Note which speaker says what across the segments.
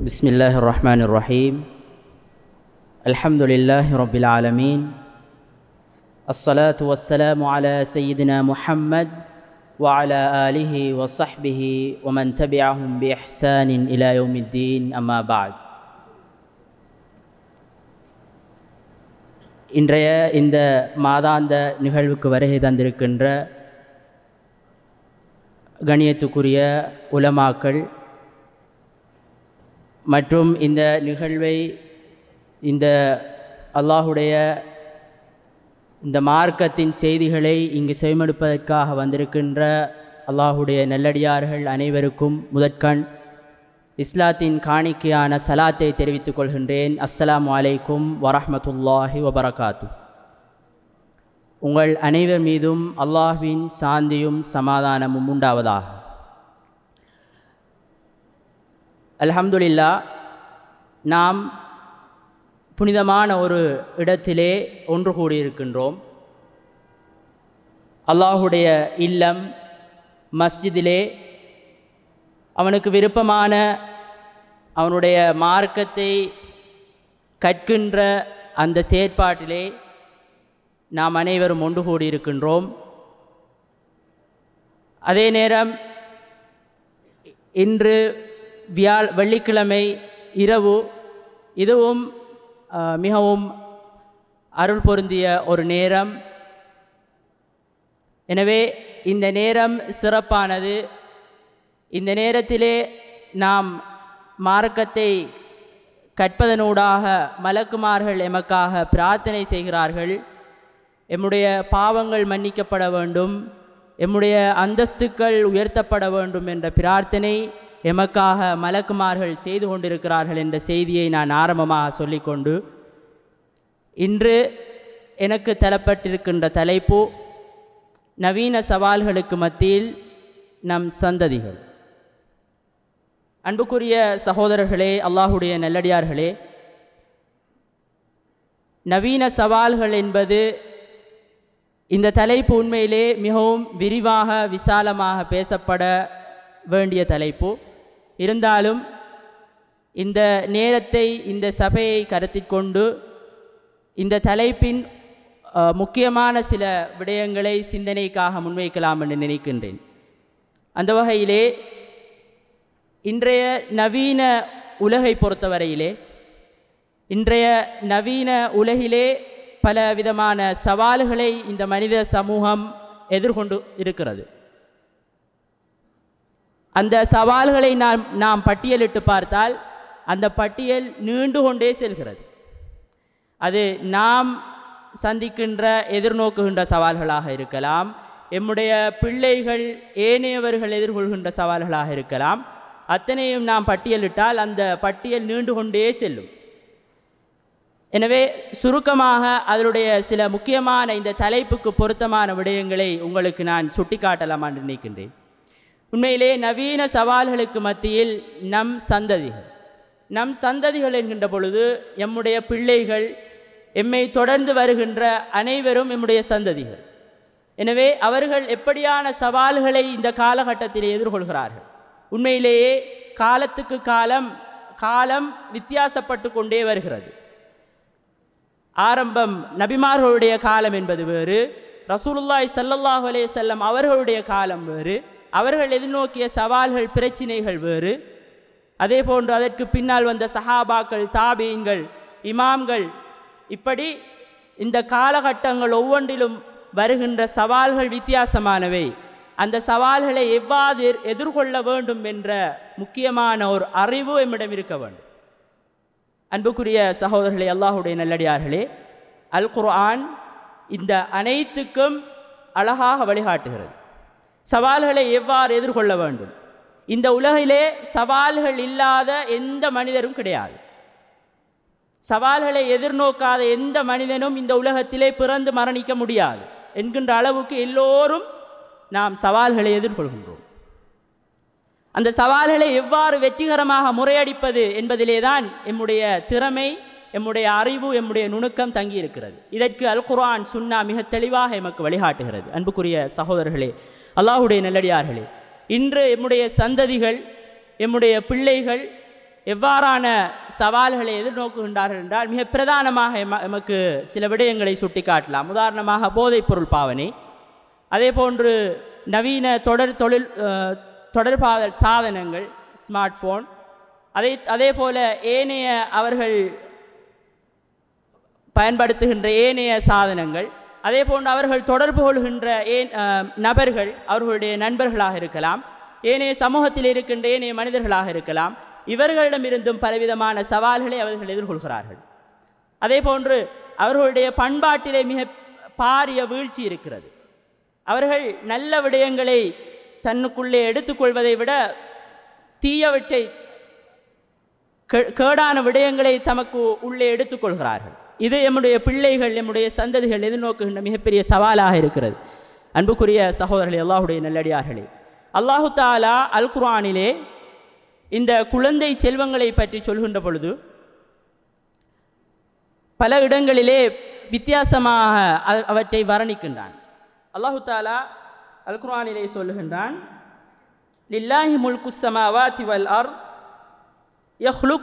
Speaker 1: بسم الله الرحمن الرحيم الحمد لله رب العالمين الصلاة والسلام على سيدنا محمد وعلى آله وصحبه ومن تبعهم بإحسان إلى يوم الدين أما بعد இன்றைய இந்த மாதாந்த நிகழ்வுக்கு வருகை தந்திருக்கின்ற கணியத்துக்குரிய உலமாக்கள் மற்றும் இந்த நிகழ்வை இந்த அல்லாஹுடைய இந்த மார்க்கத்தின் செய்திகளை இங்கு செவிமடுப்பதற்காக வந்திருக்கின்ற அல்லாஹுடைய நல்லடியார்கள் அனைவருக்கும் முதற்கண் இஸ்லாத்தின் காணிக்கையான சலாத்தை தெரிவித்துக் கொள்கின்றேன் அஸ்லாம் வலைக்கும் வரஹமத்துல்லாஹி வபரகாத்து உங்கள் அனைவர் மீதும் அல்லாஹ்வின் சாந்தியும் சமாதானமும் உண்டாவதாக அலமதுல்லா நாம் புனிதமான ஒரு இடத்திலே ஒன்று கூடியிருக்கின்றோம் அல்லாஹுடைய இல்லம் மஸ்ஜிதிலே அவனுக்கு விருப்பமான அவனுடைய மார்க்கத்தை கற்கின்ற அந்த செயற்பாட்டிலே நாம் அனைவரும் ஒன்று கூடியிருக்கின்றோம் அதே நேரம் இன்று வியாழ் வெள்ளிக்கிழமை இரவு இதுவும் மிகவும் அருள் பொருந்திய ஒரு நேரம் எனவே இந்த நேரம் சிறப்பானது இந்த நேரத்திலே நாம் மார்க்கத்தை கற்பதனூடாக மலக்குமார்கள் எமக்காக பிரார்த்தனை செய்கிறார்கள் எம்முடைய பாவங்கள் மன்னிக்கப்பட வேண்டும் எம்முடைய அந்தஸ்துக்கள் உயர்த்தப்பட வேண்டும் என்ற பிரார்த்தனை எமக்காக மலக்குமார்கள் செய்து கொண்டிருக்கிறார்கள் என்ற செய்தியை நான் ஆரம்பமாக சொல்லிக்கொண்டு இன்று எனக்கு தரப்பட்டிருக்கின்ற தலைப்பு நவீன சவால்களுக்கு மத்தியில் நம் சந்ததிகள் அன்புக்குரிய சகோதரர்களே அல்லாஹுடைய நல்லடியார்களே நவீன சவால்கள் என்பது இந்த தலைப்பு உண்மையிலே மிகவும் விரிவாக விசாலமாக பேசப்பட வேண்டிய தலைப்பு இருந்தாலும் இந்த நேரத்தை இந்த சபையை கருத்தில் கொண்டு இந்த தலைப்பின் முக்கியமான சில விடயங்களை சிந்தனைக்காக முன்வைக்கலாம் என்று நினைக்கின்றேன் அந்த வகையிலே இன்றைய நவீன உலகை பொறுத்தவரையிலே இன்றைய நவீன உலகிலே பல விதமான சவால்களை இந்த மனித சமூகம் எதிர்கொண்டு இருக்கிறது அந்த சவால்களை நாம் நாம் பட்டியலிட்டு பார்த்தால் அந்த பட்டியல் நீண்டு கொண்டே செல்கிறது அது நாம் சந்திக்கின்ற எதிர்நோக்குகின்ற சவால்களாக இருக்கலாம் எம்முடைய பிள்ளைகள் ஏனையவர்கள் எதிர்கொள்கின்ற சவால்களாக இருக்கலாம் அத்தனையும் நாம் பட்டியலிட்டால் அந்த பட்டியல் நீண்டு கொண்டே செல்லும் எனவே சுருக்கமாக அதனுடைய சில முக்கியமான இந்த தலைப்புக்கு பொருத்தமான விடயங்களை உங்களுக்கு நான் சுட்டிக்காட்டலாமான்னு நினைக்கின்றேன் உண்மையிலே நவீன சவால்களுக்கு மத்தியில் நம் சந்ததிகள் நம் சந்ததிகள் என்கின்ற பொழுது எம்முடைய பிள்ளைகள் எம்மை தொடர்ந்து வருகின்ற அனைவரும் எம்முடைய சந்ததிகள் எனவே அவர்கள் எப்படியான சவால்களை இந்த காலகட்டத்தில் எதிர்கொள்கிறார்கள் உண்மையிலேயே காலத்துக்கு காலம் காலம் வித்தியாசப்பட்டு கொண்டே வருகிறது ஆரம்பம் நபிமார்களுடைய காலம் என்பது வேறு ரசூலுல்லாய் சல்லல்லாஹ் அலே செல்லம் அவர்களுடைய காலம் வேறு அவர்கள் எதிர்நோக்கிய சவால்கள் பிரச்சினைகள் வேறு அதே போன்று அதற்கு பின்னால் வந்த சஹாபாக்கள் தாபீன்கள் இமாம்கள் இப்படி இந்த காலகட்டங்கள் ஒவ்வொன்றிலும் வருகின்ற சவால்கள் வித்தியாசமானவை அந்த சவால்களை எவ்வாறு எதிர்கொள்ள வேண்டும் என்ற முக்கியமான ஒரு அறிவு எம்மிடம் இருக்க வேண்டும் அன்புக்குரிய சகோதரர்களை அல்லாஹுடைய நல்லடியார்களே அல் குர்ஆன் இந்த அனைத்துக்கும் அழகாக வழிகாட்டுகிறது சவால்களை எவ்வாறு எதிர்கொள்ள வேண்டும் இந்த உலகிலே சவால்கள் இல்லாத எந்த மனிதரும் கிடையாது சவால்களை எதிர்நோக்காத எந்த மனிதனும் இந்த உலகத்திலே பிறந்து மரணிக்க முடியாது என்கின்ற அளவுக்கு எல்லோரும் நாம் சவால்களை எதிர்கொள்கின்றோம் அந்த சவால்களை எவ்வாறு வெற்றிகரமாக முறையடிப்பது என்பதிலே தான் எம்முடைய திறமை எம்முடைய அறிவு எம்முடைய நுணுக்கம் தங்கி இருக்கிறது இதற்கு அல் குரான் சுன்னா மிக தெளிவாக எமக்கு வழிகாட்டுகிறது அன்புக்குரிய சகோதரர்களே அல்லாஹுடைய நல்லடியார்களே இன்று எம்முடைய சந்ததிகள் எம்முடைய பிள்ளைகள் எவ்வாறான சவால்களை எதிர்நோக்குகின்றார்கள் என்றால் மிக பிரதானமாக எமக்கு சில விடயங்களை சுட்டி காட்டலாம் உதாரணமாக போதைப்பொருள் பாவனை அதே போன்று நவீன தொடர் தொழில் தொடர்பாதல் சாதனங்கள் ஸ்மார்ட் ஃபோன் அதே அதே போல் ஏனைய அவர்கள் பயன்படுத்துகின்ற ஏனைய சாதனங்கள் அதே போன்று அவர்கள் தொடர்பு கொள்கின்ற ஏ நபர்கள் அவர்களுடைய நண்பர்களாக இருக்கலாம் ஏனைய சமூகத்தில் இருக்கின்ற ஏனைய மனிதர்களாக இருக்கலாம் இவர்களிடமிருந்தும் பலவிதமான சவால்களை அவர்கள் எதிர்கொள்கிறார்கள் அதே போன்று அவர்களுடைய பண்பாட்டிலே மிக பாரிய வீழ்ச்சி இருக்கிறது அவர்கள் நல்ல விடயங்களை தன்னுக்குள்ளே எடுத்துக்கொள்வதை விட தீயவற்றை கேடான விடயங்களை தமக்கு உள்ளே எடுத்துக்கொள்கிறார்கள் இது எம்முடைய பிள்ளைகள் எம்முடைய சந்ததிகள் எதிர்நோக்குகின்ற மிகப்பெரிய சவாலாக இருக்கிறது அன்புக்குரிய சகோதரர்களே அல்லாஹுடைய நல்லடியார்களே அல்லாஹு தாலா அல் குர்ஆனிலே இந்த குழந்தை செல்வங்களை பற்றி சொல்கின்ற பொழுது பல இடங்களிலே வித்தியாசமாக அவற்றை வர்ணிக்கின்றான் அல்லாஹு தாலா அல் குர்ஆனிலே சொல்லுகின்றான் லில்லாஹி முல்குஸ்ஸமாவாதி வல் அர்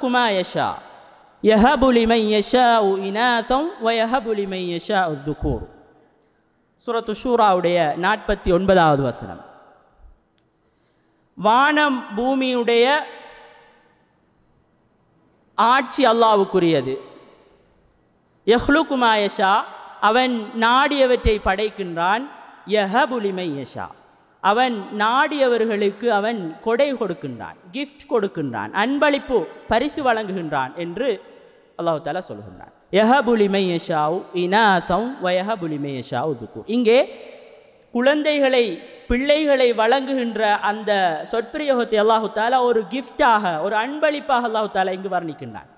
Speaker 1: குமா யஷா யஹபுலிமை யஷா உ இனாதம் வயஹபுலிமை யஷா உ துக்கூர் சுரத்து ஷூராவுடைய நாற்பத்தி ஒன்பதாவது வசனம் வானம் பூமியுடைய ஆட்சி அல்லாவுக்குரியது யஹ்லுக்குமா யஷா அவன் நாடியவற்றை படைக்கின்றான் யஹபுலிமை யஷா அவன் நாடியவர்களுக்கு அவன் கொடை கொடுக்கின்றான் கிஃப்ட் கொடுக்கின்றான் அன்பளிப்பு பரிசு வழங்குகின்றான் என்று அல்லாஹு தாலா சொல்கின்றான் யஹபுலிமையஷாவு இனாசம் வயஹபுலிமையஷாவு துக்கு இங்கே குழந்தைகளை பிள்ளைகளை வழங்குகின்ற அந்த சொற்பிரயோகத்தை அல்லாஹு தாலா ஒரு கிஃப்டாக ஒரு அன்பளிப்பாக அல்லாஹு தாலா இங்கு வர்ணிக்கின்றான்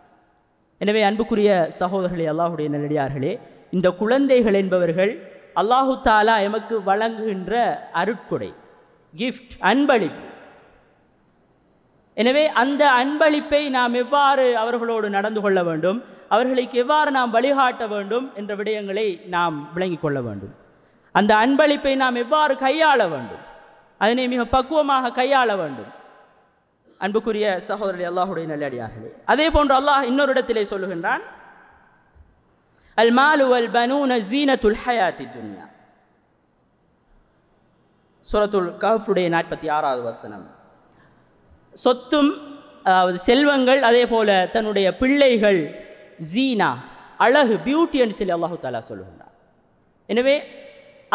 Speaker 1: எனவே அன்புக்குரிய சகோதரர்களே அல்லாஹுடைய நெல்லடியார்களே இந்த குழந்தைகள் என்பவர்கள் அல்லாஹு தாலா எமக்கு வழங்குகின்ற அருட்கொடை கிஃப்ட் அன்பளிப்பு எனவே அந்த அன்பளிப்பை நாம் எவ்வாறு அவர்களோடு நடந்து கொள்ள வேண்டும் அவர்களுக்கு எவ்வாறு நாம் வழிகாட்ட வேண்டும் என்ற விடயங்களை நாம் விளங்கிக் கொள்ள வேண்டும் அந்த அன்பளிப்பை நாம் எவ்வாறு கையாள வேண்டும் அதனை மிக பக்குவமாக கையாள வேண்டும் அன்புக்குரிய சகோதரி அல்லாஹுடைய நல்லடியார்களே அதே போன்று அல்லாஹ் இன்னொரு இடத்திலே சொல்லுகின்றான் அல்மாலு அல் பனூன ஜீனத்துல் ஹயாத்தி துன்யா சுரத்துல் கஃபுடைய நாற்பத்தி ஆறாவது வசனம் சொத்தும் அதாவது செல்வங்கள் அதே போல தன்னுடைய பிள்ளைகள் ஜீனா அழகு பியூட்டி அண்ட் சொல்லி அல்லாஹு தாலா சொல்லுகின்றார் எனவே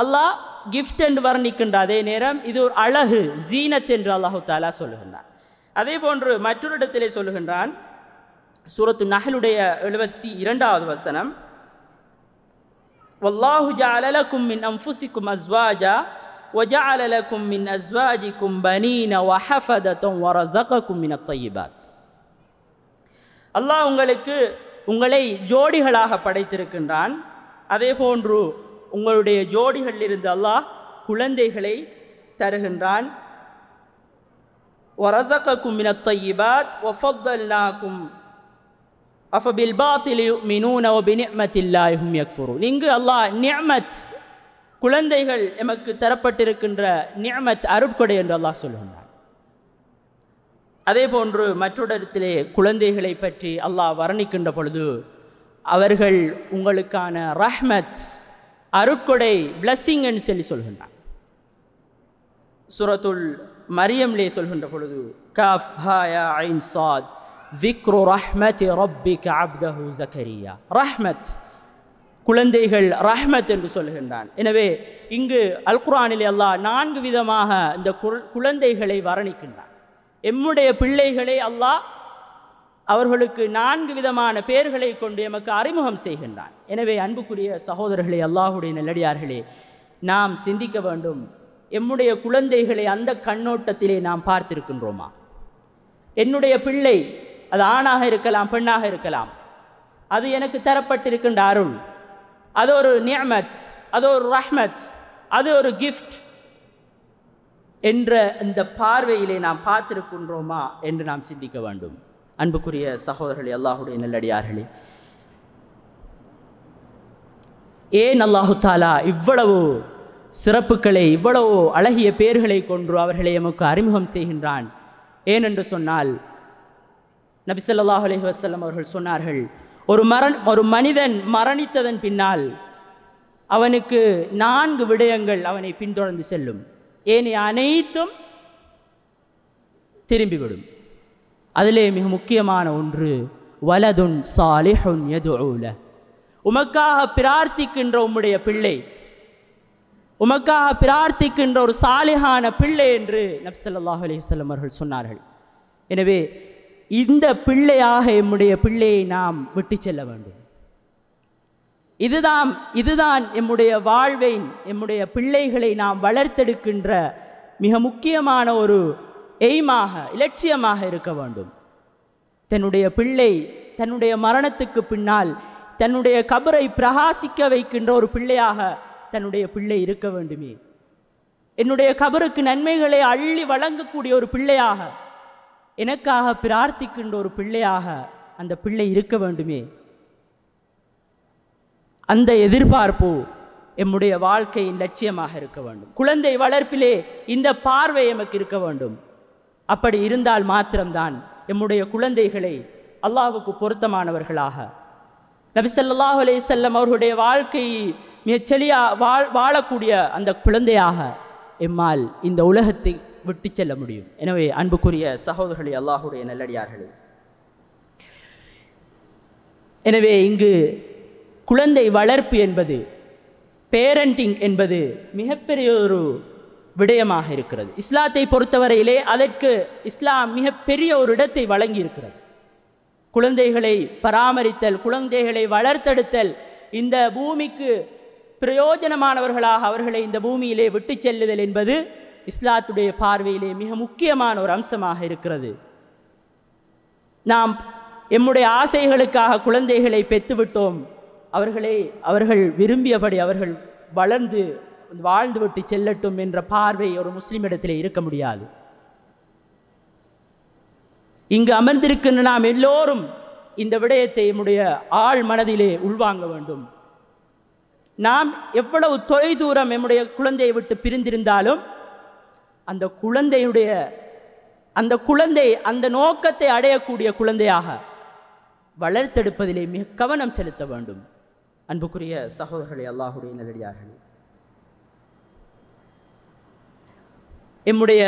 Speaker 1: அல்லாஹ் கிஃப்ட் அண்ட் வர்ணிக்கின்ற அதே நேரம் இது ஒரு அழகு ஜீனத் என்று அல்லாஹு தாலா சொல்லுகின்றார் அதே போன்று மற்றொரு இடத்திலே சொல்லுகின்றான் சூரத்து நகலுடைய எழுபத்தி இரண்டாவது வசனம் والله جعل لكم من أنفسكم أزواجا وجعل لكم من أزواجكم بنين وحفدة ورزقكم من الطيبات அல்லாஹ் உங்களுக்கு உங்களை ஜோடிகளாக படைத்திருக்கின்றான் அதே போன்று உங்களுடைய ஜோடிகளிலிருந்து அல்லாஹ் குழந்தைகளை தருகின்றான் من الطيبات وفضلناكم அஃபபில் பாத்தில் மினூன பினிமத்தில்லாயும் யக்ஃபுரூன் இங்கு அல்லாஹ் நியமத் குழந்தைகள் எமக்கு தரப்பட்டிருக்கின்ற நியமத் அருட்கொடை என்று அல்லாஹ் சொல்கின்றான் அதே போன்று மற்றொடத்திலே குழந்தைகளை பற்றி அல்லாஹ் வர்ணிக்கின்ற பொழுது அவர்கள் உங்களுக்கான ரஹ்மத் அருட்கொடை பிளஸ்ஸிங் என்று சொல்லி சொல்கின்றான் சுரத்துல் மரியம்லே சொல்கின்ற பொழுது கஃப் ஹாயா ஐன் சாத் விக்ரு ரஹ்மத் ரப்பிக் அப்தஹு ஜக்கரியா ரஹ்மத் குழந்தைகள் ரஹ்மத் என்று சொல்கின்றான் எனவே இங்கு குரானில் அல்லாஹ் நான்கு விதமாக இந்த குழந்தைகளை வர்ணிக்கின்றான் எம்முடைய பிள்ளைகளை அல்லாஹ் அவர்களுக்கு நான்கு விதமான பெயர்களை கொண்டு எமக்கு அறிமுகம் செய்கின்றான் எனவே அன்புக்குரிய சகோதரர்களே அல்லாஹுடைய நல்லடியார்களே நாம் சிந்திக்க வேண்டும் எம்முடைய குழந்தைகளை அந்த கண்ணோட்டத்திலே நாம் பார்த்திருக்கின்றோமா என்னுடைய பிள்ளை அது ஆணாக இருக்கலாம் பெண்ணாக இருக்கலாம் அது எனக்கு தரப்பட்டிருக்கின்ற அருள் அது ஒரு நியமத் அது ஒரு ரஹ்மத் அது ஒரு கிஃப்ட் என்ற இந்த பார்வையிலே நாம் பார்த்திருக்கின்றோமா என்று நாம் சிந்திக்க வேண்டும் அன்புக்குரிய சகோதரர்கள் அல்லாஹுடைய நல்லடியார்களே ஏன் அல்லாஹு தாலா இவ்வளவு சிறப்புகளை இவ்வளவு அழகிய பேர்களை கொன்று அவர்களை எமக்கு அறிமுகம் செய்கின்றான் ஏனென்று சொன்னால் நபிசல்லாஹ் அலஹி வசல்லம் அவர்கள் சொன்னார்கள் ஒரு மரண் ஒரு மனிதன் மரணித்ததன் பின்னால் அவனுக்கு நான்கு விடயங்கள் அவனை பின்தொடர்ந்து செல்லும் ஏனைய அனைத்தும் திரும்பிவிடும் அதிலே மிக முக்கியமான ஒன்று வலதுன் சாலிஹுன் எதுல உமக்காக பிரார்த்திக்கின்ற உம்முடைய பிள்ளை உமக்காக பிரார்த்திக்கின்ற ஒரு சாலிஹான பிள்ளை என்று நப்சல்லாஹ் அலி அவர்கள் சொன்னார்கள் எனவே இந்த பிள்ளையாக எம்முடைய பிள்ளையை நாம் விட்டு செல்ல வேண்டும் இதுதான் இதுதான் எம்முடைய வாழ்வை எம்முடைய பிள்ளைகளை நாம் வளர்த்தெடுக்கின்ற மிக முக்கியமான ஒரு எய்மாக இலட்சியமாக இருக்க வேண்டும் தன்னுடைய பிள்ளை தன்னுடைய மரணத்துக்கு பின்னால் தன்னுடைய கபரை பிரகாசிக்க வைக்கின்ற ஒரு பிள்ளையாக தன்னுடைய பிள்ளை இருக்க வேண்டுமே என்னுடைய கபருக்கு நன்மைகளை அள்ளி வழங்கக்கூடிய ஒரு பிள்ளையாக எனக்காக பிரார்த்திக்கின்ற ஒரு பிள்ளையாக அந்த பிள்ளை இருக்க வேண்டுமே அந்த எதிர்பார்ப்பு எம்முடைய வாழ்க்கையின் லட்சியமாக இருக்க வேண்டும் குழந்தை வளர்ப்பிலே இந்த பார்வை எமக்கு இருக்க வேண்டும் அப்படி இருந்தால் மாத்திரம்தான் எம்முடைய குழந்தைகளை அல்லாவுக்கு பொருத்தமானவர்களாக நபிசல்லாஹ் அலே செல்லம் அவர்களுடைய வாழ்க்கையை மிகச்செலியா வாழ் வாழக்கூடிய அந்த குழந்தையாக எம்மால் இந்த உலகத்தை விட்டு செல்ல முடியும் எனவே அன்புக்குரிய சகோதரர்களே அல்லாஹுடைய நல்லடியார்களே எனவே இங்கு குழந்தை வளர்ப்பு என்பது பேரண்டிங் என்பது மிகப்பெரிய ஒரு விடயமாக இருக்கிறது இஸ்லாத்தை பொறுத்தவரையிலே அதற்கு இஸ்லாம் மிகப்பெரிய ஒரு இடத்தை வழங்கி இருக்கிறது குழந்தைகளை பராமரித்தல் குழந்தைகளை வளர்த்தெடுத்தல் இந்த பூமிக்கு பிரயோஜனமானவர்களாக அவர்களை இந்த பூமியிலே விட்டு செல்லுதல் என்பது இஸ்லாத்துடைய பார்வையிலே மிக முக்கியமான ஒரு அம்சமாக இருக்கிறது நாம் எம்முடைய ஆசைகளுக்காக குழந்தைகளை பெற்றுவிட்டோம் அவர்களே அவர்கள் விரும்பியபடி அவர்கள் வளர்ந்து வாழ்ந்துவிட்டு செல்லட்டும் என்ற பார்வை ஒரு இடத்திலே இருக்க முடியாது இங்கு அமர்ந்திருக்கின்ற நாம் எல்லோரும் இந்த விடயத்தை நம்முடைய ஆள் மனதிலே உள்வாங்க வேண்டும் நாம் எவ்வளவு தொலைதூரம் நம்முடைய குழந்தையை விட்டு பிரிந்திருந்தாலும் அந்த குழந்தையுடைய அந்த குழந்தை அந்த நோக்கத்தை அடையக்கூடிய குழந்தையாக வளர்த்தெடுப்பதிலே மிக கவனம் செலுத்த வேண்டும் அன்புக்குரிய சகோதரர்களை அல்லாஹுடைய நல்லடியார்கள் எம்முடைய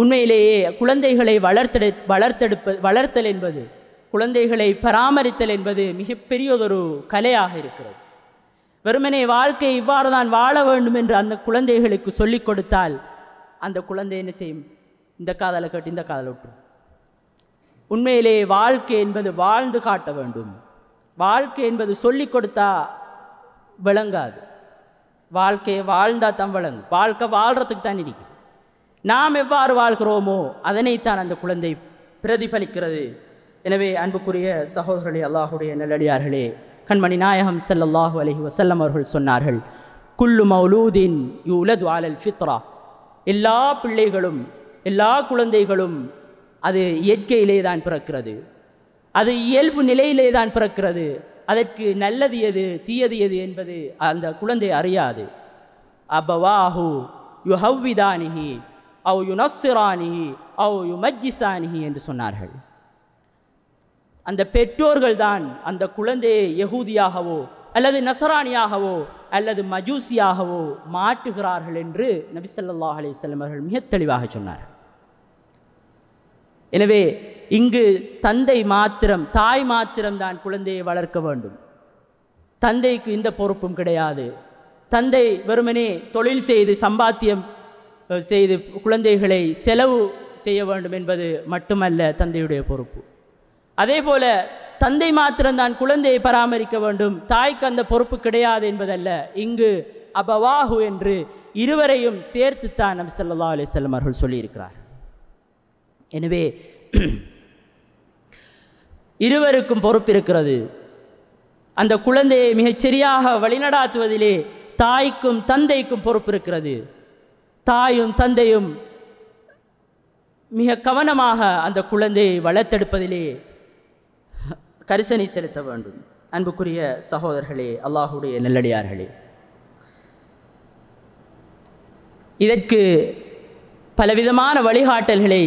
Speaker 1: உண்மையிலேயே குழந்தைகளை வளர்த்தெடு வளர்த்தெடுப்ப வளர்த்தல் என்பது குழந்தைகளை பராமரித்தல் என்பது மிகப்பெரியதொரு கலையாக இருக்கிறது வெறுமனே வாழ்க்கை இவ்வாறு தான் வாழ வேண்டும் என்று அந்த குழந்தைகளுக்கு சொல்லிக் கொடுத்தால் அந்த குழந்தை என்ன செய்யும் இந்த காதலை கேட்டு இந்த காதலை விட்டுரும் உண்மையிலே வாழ்க்கை என்பது வாழ்ந்து காட்ட வேண்டும் வாழ்க்கை என்பது சொல்லி கொடுத்தா விளங்காது வாழ்க்கையை வாழ்ந்தால் தான் விளங்கும் வாழ்க்கை வாழ்கிறதுக்கு தான் இருக்குது நாம் எவ்வாறு வாழ்கிறோமோ அதனைத்தான் அந்த குழந்தை பிரதிபலிக்கிறது எனவே அன்புக்குரிய சகோதரர்களே அல்லாஹுடைய நல்லடியார்களே கண்மணி நாயகம் செல்லல்லாஹு அலஹி வசல்லம் அவர்கள் சொன்னார்கள் குல்லு மௌலூதின் யூலது ஆலல் ஃபித்ரா எல்லா பிள்ளைகளும் எல்லா குழந்தைகளும் அது இயற்கையிலே தான் பிறக்கிறது அது இயல்பு நிலையிலே தான் பிறக்கிறது அதற்கு நல்லது எது தீயது எது என்பது அந்த குழந்தை அறியாது அபவாஹு யுஹவ்விதானிஹி அவ் யுனஸ்ரானிஹி அவ் யுமஜிசானிஹி என்று சொன்னார்கள் அந்த பெற்றோர்கள்தான் அந்த குழந்தையை யகூதியாகவோ அல்லது நசராணியாகவோ அல்லது மஜூசியாகவோ மாற்றுகிறார்கள் என்று நபிசல்லாஹ் அலிசல்லம் அவர்கள் மிக தெளிவாக சொன்னார் எனவே இங்கு தந்தை மாத்திரம் தாய் மாத்திரம்தான் குழந்தையை வளர்க்க வேண்டும் தந்தைக்கு இந்த பொறுப்பும் கிடையாது தந்தை வெறுமனே தொழில் செய்து சம்பாத்தியம் செய்து குழந்தைகளை செலவு செய்ய வேண்டும் என்பது மட்டுமல்ல தந்தையுடைய பொறுப்பு அதே போல தந்தை மாத்திரம்தான் குழந்தையை பராமரிக்க வேண்டும் தாய்க்கு அந்த பொறுப்பு கிடையாது என்பதல்ல இங்கு அபவாஹு என்று இருவரையும் சேர்த்துத்தான் நம் சல்லா செல்லம் அவர்கள் சொல்லியிருக்கிறார் எனவே இருவருக்கும் பொறுப்பு இருக்கிறது அந்த குழந்தையை மிகச்சரியாக வழிநடாத்துவதிலே தாய்க்கும் தந்தைக்கும் பொறுப்பு இருக்கிறது தாயும் தந்தையும் மிக கவனமாக அந்த குழந்தையை வளர்த்தெடுப்பதிலே கரிசனை செலுத்த வேண்டும் அன்புக்குரிய சகோதரர்களே அல்லாஹுடைய நெல்லடியார்களே இதற்கு பலவிதமான வழிகாட்டல்களை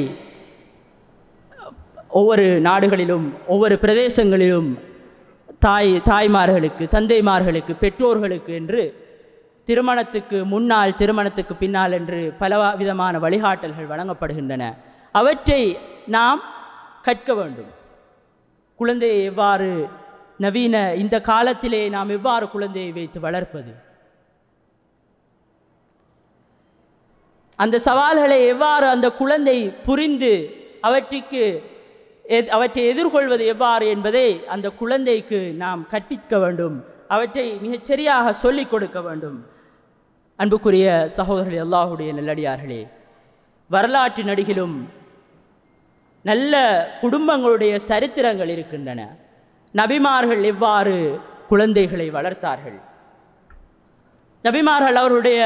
Speaker 1: ஒவ்வொரு நாடுகளிலும் ஒவ்வொரு பிரதேசங்களிலும் தாய் தாய்மார்களுக்கு தந்தைமார்களுக்கு பெற்றோர்களுக்கு என்று திருமணத்துக்கு முன்னால் திருமணத்துக்கு பின்னால் என்று பல விதமான வழிகாட்டல்கள் வழங்கப்படுகின்றன அவற்றை நாம் கற்க வேண்டும் குழந்தையை எவ்வாறு நவீன இந்த காலத்திலே நாம் எவ்வாறு குழந்தையை வைத்து வளர்ப்பது அந்த சவால்களை எவ்வாறு அந்த குழந்தை புரிந்து அவற்றிற்கு அவற்றை எதிர்கொள்வது எவ்வாறு என்பதை அந்த குழந்தைக்கு நாம் கற்பிக்க வேண்டும் அவற்றை மிகச்சரியாக சொல்லிக் கொடுக்க வேண்டும் அன்புக்குரிய சகோதரர்கள் அல்லாஹுடைய நல்லடியார்களே வரலாற்று நடிகிலும் நல்ல குடும்பங்களுடைய சரித்திரங்கள் இருக்கின்றன நபிமார்கள் எவ்வாறு குழந்தைகளை வளர்த்தார்கள் நபிமார்கள் அவருடைய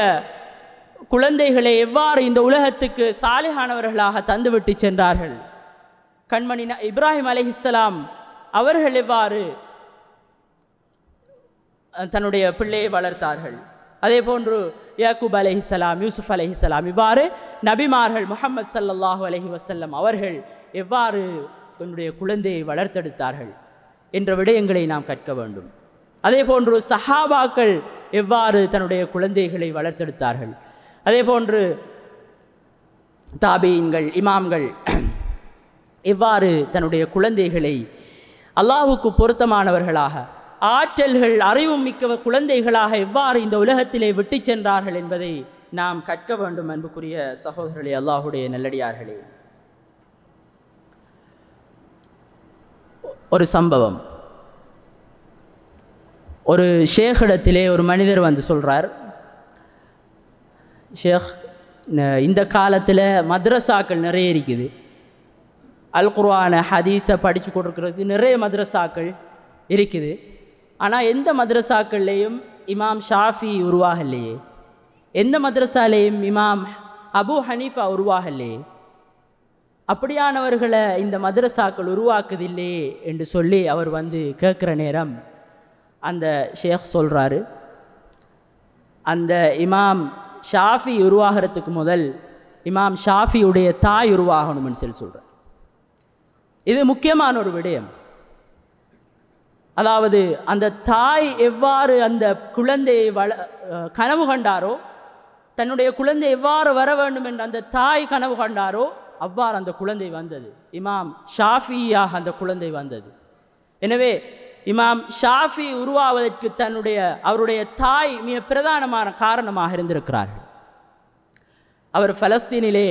Speaker 1: குழந்தைகளை எவ்வாறு இந்த உலகத்துக்கு சாலிகானவர்களாக தந்துவிட்டு சென்றார்கள் கண்மணி இப்ராஹிம் அலிஹிஸ்லாம் அவர்கள் எவ்வாறு தன்னுடைய பிள்ளையை வளர்த்தார்கள் அதே போன்று யாக்கூப் அலஹிசலாம் யூசுப் அலஹிசலாம் இவ்வாறு நபிமார்கள் முகமது சல்லாஹூ அலஹி வசல்லம் அவர்கள் எவ்வாறு தன்னுடைய குழந்தையை வளர்த்தெடுத்தார்கள் என்ற விடயங்களை நாம் கற்க வேண்டும் அதே போன்று சஹாபாக்கள் எவ்வாறு தன்னுடைய குழந்தைகளை வளர்த்தெடுத்தார்கள் அதே போன்று தாபீன்கள் இமாம்கள் எவ்வாறு தன்னுடைய குழந்தைகளை அல்லாவுக்கு பொருத்தமானவர்களாக ஆற்றல்கள் அறிவு மிக்க குழந்தைகளாக எவ்வாறு இந்த உலகத்திலே விட்டு சென்றார்கள் என்பதை நாம் கற்க வேண்டும் அன்புக்குரிய சகோதரர்களே அல்லாஹுடைய நல்லடியார்களே ஒரு சம்பவம் ஒரு ஷேகிடத்திலே ஒரு மனிதர் வந்து சொல்கிறார் ஷேக் இந்த காலத்தில் மதரசாக்கள் நிறைய இருக்குது அல் ஹதீஸை படித்து கொடுக்கறதுக்கு நிறைய மதரசாக்கள் இருக்குது ஆனால் எந்த மதரசாக்கள்லேயும் இமாம் ஷாஃபி உருவாகலையே எந்த மதரசாலேயும் இமாம் அபு ஹனீஃபா உருவாகலையே அப்படியானவர்களை இந்த மதரசாக்கள் உருவாக்குதில்லையே என்று சொல்லி அவர் வந்து கேட்குற நேரம் அந்த ஷேக் சொல்கிறாரு அந்த இமாம் ஷாஃபி உருவாகிறதுக்கு முதல் இமாம் ஷாஃபியுடைய தாய் உருவாகணும்னு சொல்லி சொல்கிறார் இது முக்கியமான ஒரு விடயம் அதாவது அந்த தாய் எவ்வாறு அந்த குழந்தையை வள கனவு கண்டாரோ தன்னுடைய குழந்தை எவ்வாறு வர வேண்டும் என்று அந்த தாய் கனவு கண்டாரோ அவ்வாறு அந்த குழந்தை வந்தது இமாம் ஷாஃபியாக அந்த குழந்தை வந்தது எனவே இமாம் ஷாஃபி உருவாவதற்கு தன்னுடைய அவருடைய தாய் மிக பிரதானமான காரணமாக இருந்திருக்கிறார்கள் அவர் பலஸ்தீனிலே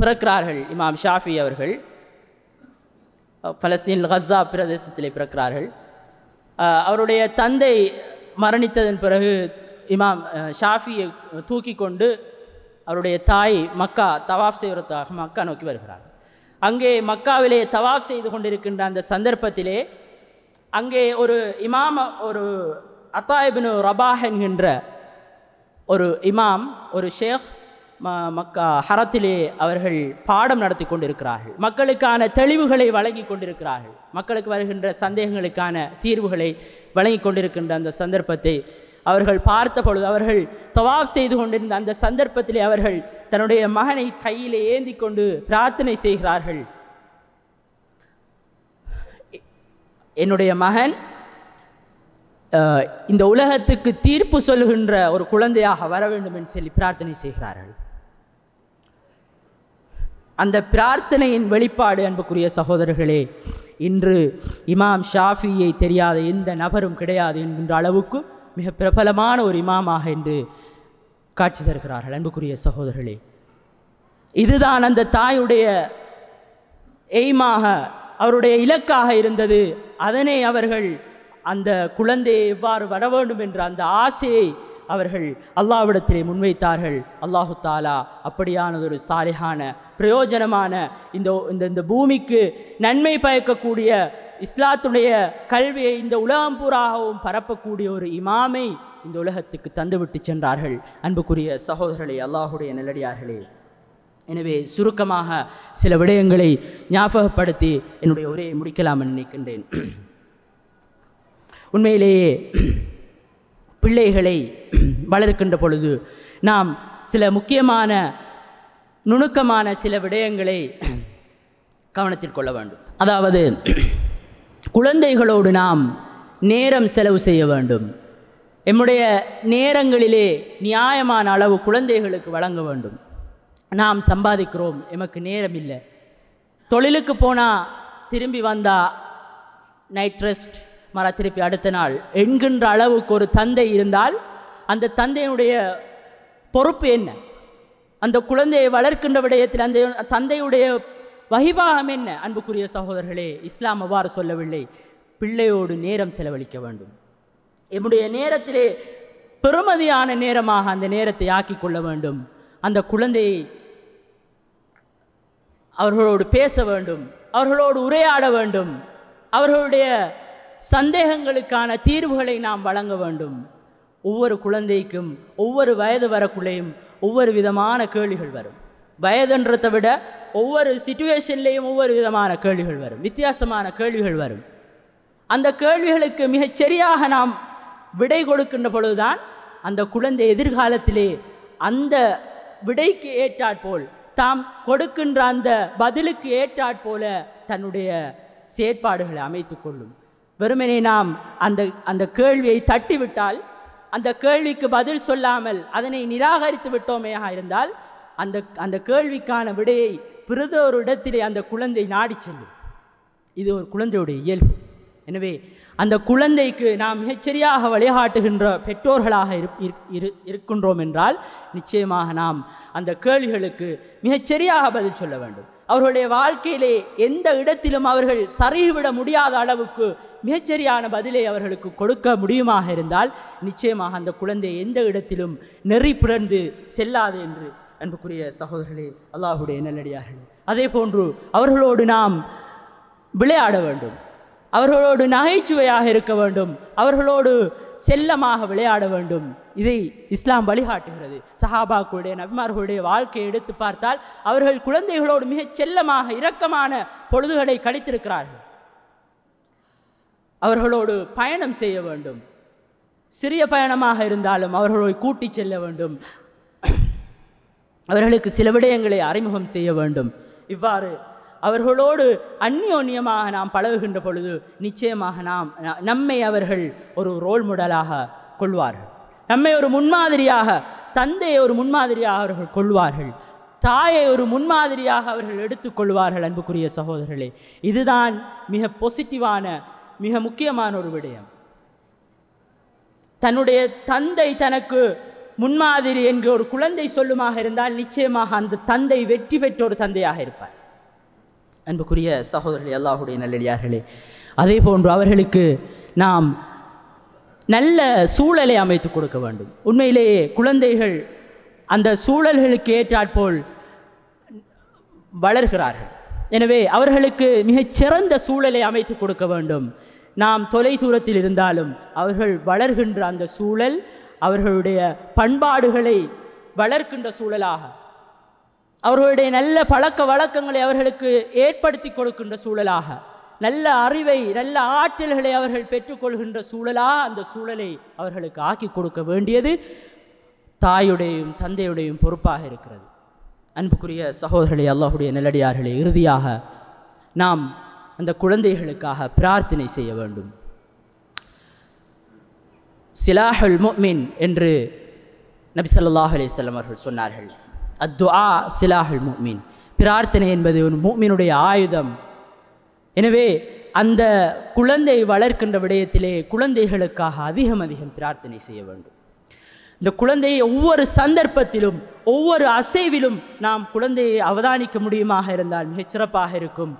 Speaker 1: பிறக்கிறார்கள் இமாம் ஷாஃபி அவர்கள் பலஸ்தீன் கஸா பிரதேசத்தில் பிறக்கிறார்கள் அவருடைய தந்தை மரணித்ததன் பிறகு இமாம் ஷாஃபியை தூக்கி கொண்டு அவருடைய தாய் மக்கா தவாஃப் செய்வதற்காக மக்கா நோக்கி வருகிறார் அங்கே மக்காவிலே தவாஃப் செய்து கொண்டிருக்கின்ற அந்த சந்தர்ப்பத்திலே அங்கே ஒரு இமாம் ஒரு அத்தாயிபின் ரபாஹ் என்கின்ற ஒரு இமாம் ஒரு ஷேக் மக்க ஹரத்திலே அவர்கள் பாடம் நடத்தி கொண்டிருக்கிறார்கள் மக்களுக்கான தெளிவுகளை வழங்கி கொண்டிருக்கிறார்கள் மக்களுக்கு வருகின்ற சந்தேகங்களுக்கான தீர்வுகளை வழங்கி கொண்டிருக்கின்ற அந்த சந்தர்ப்பத்தை அவர்கள் பார்த்த பொழுது அவர்கள் தவாப் செய்து கொண்டிருந்த அந்த சந்தர்ப்பத்திலே அவர்கள் தன்னுடைய மகனை கையில் ஏந்தி கொண்டு பிரார்த்தனை செய்கிறார்கள் என்னுடைய மகன் இந்த உலகத்துக்கு தீர்ப்பு சொல்லுகின்ற ஒரு குழந்தையாக வர வேண்டும் என்று சொல்லி பிரார்த்தனை செய்கிறார்கள் அந்த பிரார்த்தனையின் வெளிப்பாடு அன்புக்குரிய சகோதரர்களே இன்று இமாம் ஷாஃபியை தெரியாத எந்த நபரும் கிடையாது என்கின்ற அளவுக்கு மிக பிரபலமான ஒரு இமாமாக என்று காட்சி தருகிறார்கள் அன்புக்குரிய சகோதரர்களே இதுதான் அந்த தாயுடைய எய்மாக அவருடைய இலக்காக இருந்தது அதனை அவர்கள் அந்த குழந்தையை எவ்வாறு வர வேண்டும் என்ற அந்த ஆசையை அவர்கள் அல்லாவிடத்திலே முன்வைத்தார்கள் அல்லாஹு தாலா அப்படியானதொரு சாலிகான பிரயோஜனமான இந்த இந்த இந்த பூமிக்கு நன்மை பயக்கக்கூடிய இஸ்லாத்துடைய கல்வியை இந்த உலகம் பூராகவும் பரப்பக்கூடிய ஒரு இமாமை இந்த உலகத்துக்கு தந்துவிட்டு சென்றார்கள் அன்புக்குரிய சகோதரர்களே அல்லாஹுடைய நிலடியார்களே எனவே சுருக்கமாக சில விடயங்களை ஞாபகப்படுத்தி என்னுடைய உரையை முடிக்கலாம் நினைக்கின்றேன் உண்மையிலேயே பிள்ளைகளை வளர்க்கின்ற பொழுது நாம் சில முக்கியமான நுணுக்கமான சில விடயங்களை கவனத்தில் கொள்ள வேண்டும் அதாவது குழந்தைகளோடு நாம் நேரம் செலவு செய்ய வேண்டும் எம்முடைய நேரங்களிலே நியாயமான அளவு குழந்தைகளுக்கு வழங்க வேண்டும் நாம் சம்பாதிக்கிறோம் எமக்கு நேரம் இல்லை தொழிலுக்கு போனால் திரும்பி வந்தால் நைட் ரெஸ்ட் மர திருப்பி அடுத்த நாள் என்கின்ற அளவுக்கு ஒரு தந்தை இருந்தால் அந்த தந்தையினுடைய பொறுப்பு என்ன அந்த குழந்தையை வளர்க்கின்ற விடயத்தில் அந்த தந்தையுடைய வகிபாகம் என்ன அன்புக்குரிய சகோதரர்களே இஸ்லாம் அவ்வாறு சொல்லவில்லை பிள்ளையோடு நேரம் செலவழிக்க வேண்டும் என்னுடைய நேரத்திலே பெருமதியான நேரமாக அந்த நேரத்தை ஆக்கி கொள்ள வேண்டும் அந்த குழந்தையை அவர்களோடு பேச வேண்டும் அவர்களோடு உரையாட வேண்டும் அவர்களுடைய சந்தேகங்களுக்கான தீர்வுகளை நாம் வழங்க வேண்டும் ஒவ்வொரு குழந்தைக்கும் ஒவ்வொரு வயது வரக்குள்ளேயும் ஒவ்வொரு விதமான கேள்விகள் வரும் வயதுன்றதை விட ஒவ்வொரு சுச்சுவேஷன்லேயும் ஒவ்வொரு விதமான கேள்விகள் வரும் வித்தியாசமான கேள்விகள் வரும் அந்த கேள்விகளுக்கு மிகச்சரியாக நாம் விடை கொடுக்கின்ற பொழுதுதான் அந்த குழந்தை எதிர்காலத்திலே அந்த விடைக்கு ஏற்றாற்போல் தாம் கொடுக்கின்ற அந்த பதிலுக்கு ஏற்றாற்போல தன்னுடைய செயற்பாடுகளை அமைத்து கொள்ளும் வெறுமனே நாம் அந்த அந்த கேள்வியை தட்டிவிட்டால் அந்த கேள்விக்கு பதில் சொல்லாமல் அதனை நிராகரித்து விட்டோமையாக இருந்தால் அந்த அந்த கேள்விக்கான விடையை பிறதோரிடத்திலே அந்த குழந்தை நாடி செல்லும் இது ஒரு குழந்தையுடைய இயல்பு எனவே அந்த குழந்தைக்கு நாம் மிகச்சரியாக வழிகாட்டுகின்ற பெற்றோர்களாக இரு இருக்கின்றோம் என்றால் நிச்சயமாக நாம் அந்த கேள்விகளுக்கு மிகச்சரியாக பதில் சொல்ல வேண்டும் அவர்களுடைய வாழ்க்கையிலே எந்த இடத்திலும் அவர்கள் சரிவிட முடியாத அளவுக்கு மிகச்சரியான பதிலை அவர்களுக்கு கொடுக்க முடியுமாக இருந்தால் நிச்சயமாக அந்த குழந்தை எந்த இடத்திலும் நெறி பிறந்து செல்லாது என்று அன்புக்குரிய சகோதரர்களே அல்லாஹுடைய நல்லடியார்களே அதே போன்று அவர்களோடு நாம் விளையாட வேண்டும் அவர்களோடு நகைச்சுவையாக இருக்க வேண்டும் அவர்களோடு செல்லமாக விளையாட வேண்டும் இதை இஸ்லாம் வழிகாட்டுகிறது சஹாபாக்களுடைய நபிமார்களுடைய வாழ்க்கையை எடுத்து பார்த்தால் அவர்கள் குழந்தைகளோடு மிகச் செல்லமாக இரக்கமான பொழுதுகளை கழித்திருக்கிறார்கள் அவர்களோடு பயணம் செய்ய வேண்டும் சிறிய பயணமாக இருந்தாலும் அவர்களை கூட்டி செல்ல வேண்டும் அவர்களுக்கு சில விடயங்களை அறிமுகம் செய்ய வேண்டும் இவ்வாறு அவர்களோடு அந்நியோன்யமாக நாம் பழகுகின்ற பொழுது நிச்சயமாக நாம் நம்மை அவர்கள் ஒரு ரோல் மாடலாக கொள்வார்கள் நம்மை ஒரு முன்மாதிரியாக தந்தையை ஒரு முன்மாதிரியாக அவர்கள் கொள்வார்கள் தாயை ஒரு முன்மாதிரியாக அவர்கள் எடுத்துக்கொள்வார்கள் அன்புக்குரிய சகோதரர்களே இதுதான் மிக பொசிட்டிவான மிக முக்கியமான ஒரு விடயம் தன்னுடைய தந்தை தனக்கு முன்மாதிரி என்று ஒரு குழந்தை சொல்லுமாக இருந்தால் நிச்சயமாக அந்த தந்தை வெற்றி பெற்ற ஒரு தந்தையாக இருப்பார் அன்புக்குரிய சகோதரர்கள் அல்லாஹுடைய நல்லடியார்களே அதே போன்று அவர்களுக்கு நாம் நல்ல சூழலை அமைத்து கொடுக்க வேண்டும் உண்மையிலேயே குழந்தைகள் அந்த சூழல்களுக்கு ஏற்றாற்போல் வளர்கிறார்கள் எனவே அவர்களுக்கு மிகச்சிறந்த சூழலை அமைத்து கொடுக்க வேண்டும் நாம் தொலை தூரத்தில் இருந்தாலும் அவர்கள் வளர்கின்ற அந்த சூழல் அவர்களுடைய பண்பாடுகளை வளர்க்கின்ற சூழலாக அவர்களுடைய நல்ல பழக்க வழக்கங்களை அவர்களுக்கு ஏற்படுத்தி கொடுக்கின்ற சூழலாக நல்ல அறிவை நல்ல ஆற்றல்களை அவர்கள் பெற்றுக்கொள்கின்ற சூழலாக அந்த சூழலை அவர்களுக்கு ஆக்கி கொடுக்க வேண்டியது தாயுடையும் தந்தையுடையும் பொறுப்பாக இருக்கிறது அன்புக்குரிய சகோதரர்களை அல்லாஹுடைய நிலடியார்களை இறுதியாக நாம் அந்த குழந்தைகளுக்காக பிரார்த்தனை செய்ய வேண்டும் சிலாஹுல் மொமின் என்று நபி சல்லாஹ் அலி அவர்கள் சொன்னார்கள் அத்துவா சிலாஹுல் மூமீன் பிரார்த்தனை என்பது ஒரு மூமினுடைய ஆயுதம் எனவே அந்த குழந்தை வளர்க்கின்ற விடயத்திலே குழந்தைகளுக்காக அதிகம் அதிகம் பிரார்த்தனை செய்ய வேண்டும் இந்த குழந்தையை ஒவ்வொரு சந்தர்ப்பத்திலும் ஒவ்வொரு அசைவிலும் நாம் குழந்தையை அவதானிக்க முடியுமாக இருந்தால் மிகச்சிறப்பாக இருக்கும்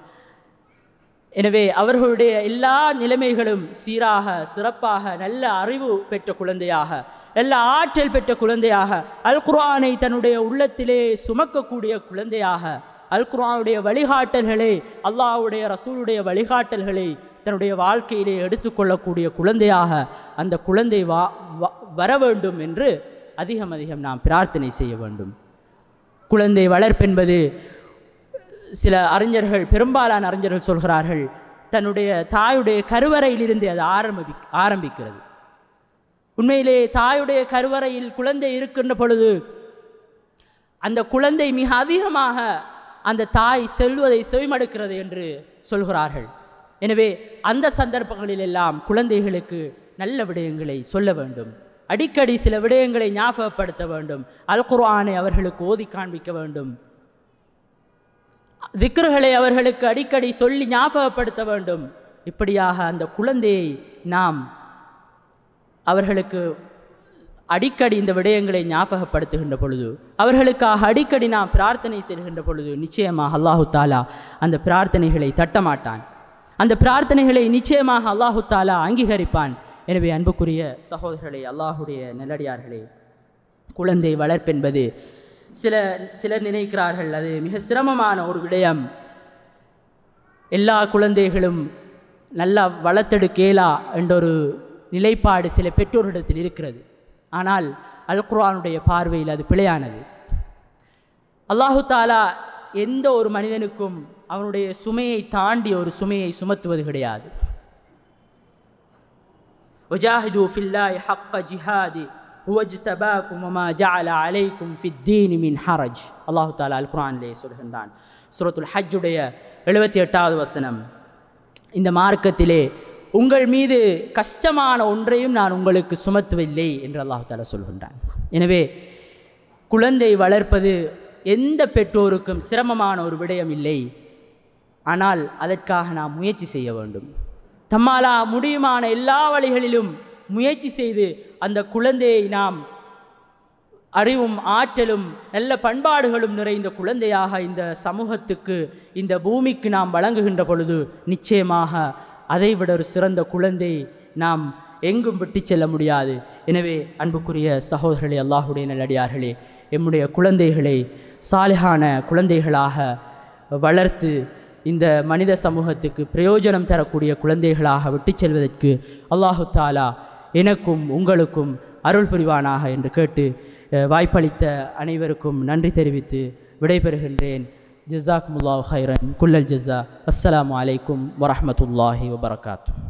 Speaker 1: எனவே அவர்களுடைய எல்லா நிலைமைகளும் சீராக சிறப்பாக நல்ல அறிவு பெற்ற குழந்தையாக நல்ல ஆற்றல் பெற்ற குழந்தையாக அல் குர்ஆனை தன்னுடைய உள்ளத்திலே சுமக்கக்கூடிய குழந்தையாக அல் குர்ஆனுடைய வழிகாட்டல்களை அல்லாஹுடைய ரசூலுடைய வழிகாட்டல்களை தன்னுடைய வாழ்க்கையிலே எடுத்துக்கொள்ளக்கூடிய குழந்தையாக அந்த குழந்தை வா வர வேண்டும் என்று அதிகம் அதிகம் நாம் பிரார்த்தனை செய்ய வேண்டும் குழந்தை வளர்ப்பென்பது சில அறிஞர்கள் பெரும்பாலான அறிஞர்கள் சொல்கிறார்கள் தன்னுடைய தாயுடைய கருவறையிலிருந்து அது ஆரம்பி ஆரம்பிக்கிறது உண்மையிலே தாயுடைய கருவறையில் குழந்தை இருக்கின்ற பொழுது அந்த குழந்தை மிக அதிகமாக அந்த தாய் செல்வதை செவிமடுக்கிறது என்று சொல்கிறார்கள் எனவே அந்த சந்தர்ப்பங்களில் எல்லாம் குழந்தைகளுக்கு நல்ல விடயங்களை சொல்ல வேண்டும் அடிக்கடி சில விடயங்களை ஞாபகப்படுத்த வேண்டும் அல் குர்ஆனை அவர்களுக்கு ஓதி காண்பிக்க வேண்டும் திக்ருகளை அவர்களுக்கு அடிக்கடி சொல்லி ஞாபகப்படுத்த வேண்டும் இப்படியாக அந்த குழந்தையை நாம் அவர்களுக்கு அடிக்கடி இந்த விடயங்களை ஞாபகப்படுத்துகின்ற பொழுது அவர்களுக்காக அடிக்கடி நாம் பிரார்த்தனை செய்கின்ற பொழுது நிச்சயமாக அல்லாஹு தாலா அந்த பிரார்த்தனைகளை தட்டமாட்டான் அந்த பிரார்த்தனைகளை நிச்சயமாக அல்லாஹு தாலா அங்கீகரிப்பான் எனவே அன்புக்குரிய சகோதரர்களை அல்லாஹுடைய நெல்லடியார்களே குழந்தை வளர்ப்பென்பது சில சிலர் நினைக்கிறார்கள் அது மிக சிரமமான ஒரு விடயம் எல்லா குழந்தைகளும் நல்லா வளர்த்தெடுக்கேலா என்ற ஒரு நிலைப்பாடு சில பெற்றோரிடத்தில் இருக்கிறது ஆனால் அல் குர்ஆனுடைய பார்வையில் அது பிழையானது அல்லாஹு தாலா எந்த ஒரு மனிதனுக்கும் அவனுடைய சுமையை தாண்டி ஒரு சுமையை சுமத்துவது கிடையாது ஒஜாஹிது ஃபில்லாய் ஹக்க ஜிஹாதி ஹுவஜ்தபாக்கும் ஒமா ஜால அலைக்கும் ஃபித்தீனி மின் ஹரஜ் அல்லாஹு தாலா அல் குரான்லே சொல்கின்றான் சுரத்துல் ஹஜ்ஜுடைய எழுபத்தி எட்டாவது வசனம் இந்த மார்க்கத்திலே உங்கள் மீது கஷ்டமான ஒன்றையும் நான் உங்களுக்கு சுமத்துவில்லை என்று அல்லாஹு தாலா சொல்கின்றான் எனவே குழந்தை வளர்ப்பது எந்த பெற்றோருக்கும் சிரமமான ஒரு விடயம் இல்லை ஆனால் அதற்காக நாம் முயற்சி செய்ய வேண்டும் தம்மாலா முடியுமான எல்லா வழிகளிலும் முயற்சி செய்து அந்த குழந்தையை நாம் அறிவும் ஆற்றலும் நல்ல பண்பாடுகளும் நிறைந்த குழந்தையாக இந்த சமூகத்துக்கு இந்த பூமிக்கு நாம் வழங்குகின்ற பொழுது நிச்சயமாக அதைவிட ஒரு சிறந்த குழந்தை நாம் எங்கும் விட்டு செல்ல முடியாது எனவே அன்புக்குரிய சகோதரர்களை அல்லாஹுடைய நல்லடியார்களே எம்முடைய குழந்தைகளை சாலிகான குழந்தைகளாக வளர்த்து இந்த மனித சமூகத்துக்கு பிரயோஜனம் தரக்கூடிய குழந்தைகளாக விட்டு செல்வதற்கு அல்லாஹு தாலா எனக்கும் உங்களுக்கும் அருள் புரிவானாக என்று கேட்டு வாய்ப்பளித்த அனைவருக்கும் நன்றி தெரிவித்து விடைபெறுகின்றேன் முல்லா ஹைரன் குல்லல் ஜிஸா அஸ்லாம் வலைக்கும் வரமத்துல்லாஹி வபரகாத்து